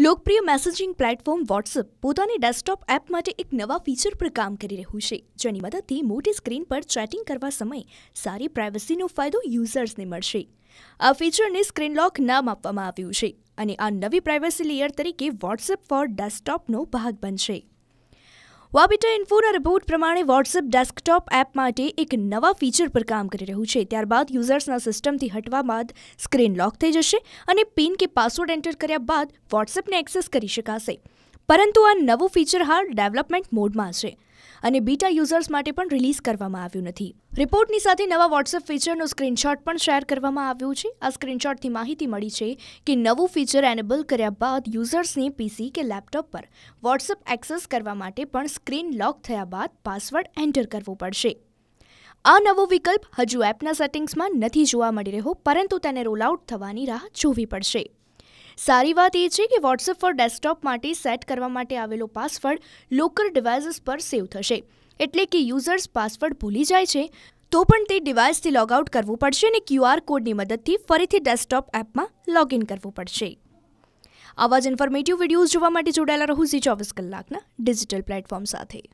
લોકપ્રિય messaging platform WhatsApp પોતાની desktop app માટે એક નવા ફીચર પર કામ કરી રહ્યું છે જેની મદદથી મોટી સ્ક્રીન પર ચેટિંગ કરવા સમય સારી પ્રાઇવસીનો ફાયદો યુઝર્સને મળશે આ ફીચરને સ્ક્રીન લોક નામ આપવામાં આવ્યું છે અને આ નવી પ્રાઇવસી લેયર તરીકે વોટ્સએપ ફોર ડેસ્કટોપનો ભાગ બનશે વાબીટા ઇન્ફોના રિપોર્ટ પ્રમાણે વોટ્સએપ ડેસ્કટોપ એપ માટે એક નવા ફીચર પર કામ કરી રહ્યું છે ત્યારબાદ યુઝર્સના સિસ્ટમથી હટવા બાદ સ્ક્રીન લોક થઈ જશે અને પિન કે પાસવર્ડ એન્ટર કર્યા બાદ વોટ્સએપને એક્સેસ કરી શકાશે પરંતુ આ નવું ફીચર હાલ ડેવલપમેન્ટ મોડમાં છે અને બીટા યુઝર્સ માટે પણ રિલીઝ કરવામાં આવ્યું નથી રિપોર્ટની સાથે નવા વોટ્સએપ ફીચરનો સ્ક્રીનશોટ પણ શેર કરવામાં આવ્યું છે આ સ્ક્રીનશોટથી માહિતી મળી છે કે નવું ફીચર એનેબલ કર્યા બાદ યુઝર્સને પીસી કે લેપટોપ પર વોટ્સએપ એક્સેસ કરવા માટે પણ સ્ક્રીન લોક થયા બાદ પાસવર્ડ એન્ટર કરવો પડશે આ નવો વિકલ્પ હજુ એપના સેટિંગ્સમાં નથી જોવા મળી રહ્યો પરંતુ તેને રોલ આઉટ થવાની રાહ જોવી પડશે સારી વાત એ છે કે વોટ્સઅપ પર ડેસ્કટોપ માટે સેટ કરવા માટે આવેલો પાસવર્ડ લોકલ ડિવાઇસીસ પર સેવ થશે એટલે કે યુઝર્સ પાસવર્ડ ભૂલી જાય છે તો પણ તે ડિવાઇસથી લોગઆઉટ કરવું પડશે અને ક્યુઆર કોડની મદદથી ફરીથી ડેસ્કટોપ એપમાં લોગિન કરવું પડશે આવા જ ઇન્ફોર્મેટિવ વિડીયોઝ જોવા માટે જોડાયેલા રહો ઝી ચોવીસ કલાકના ડિજિટલ પ્લેટફોર્મ સાથે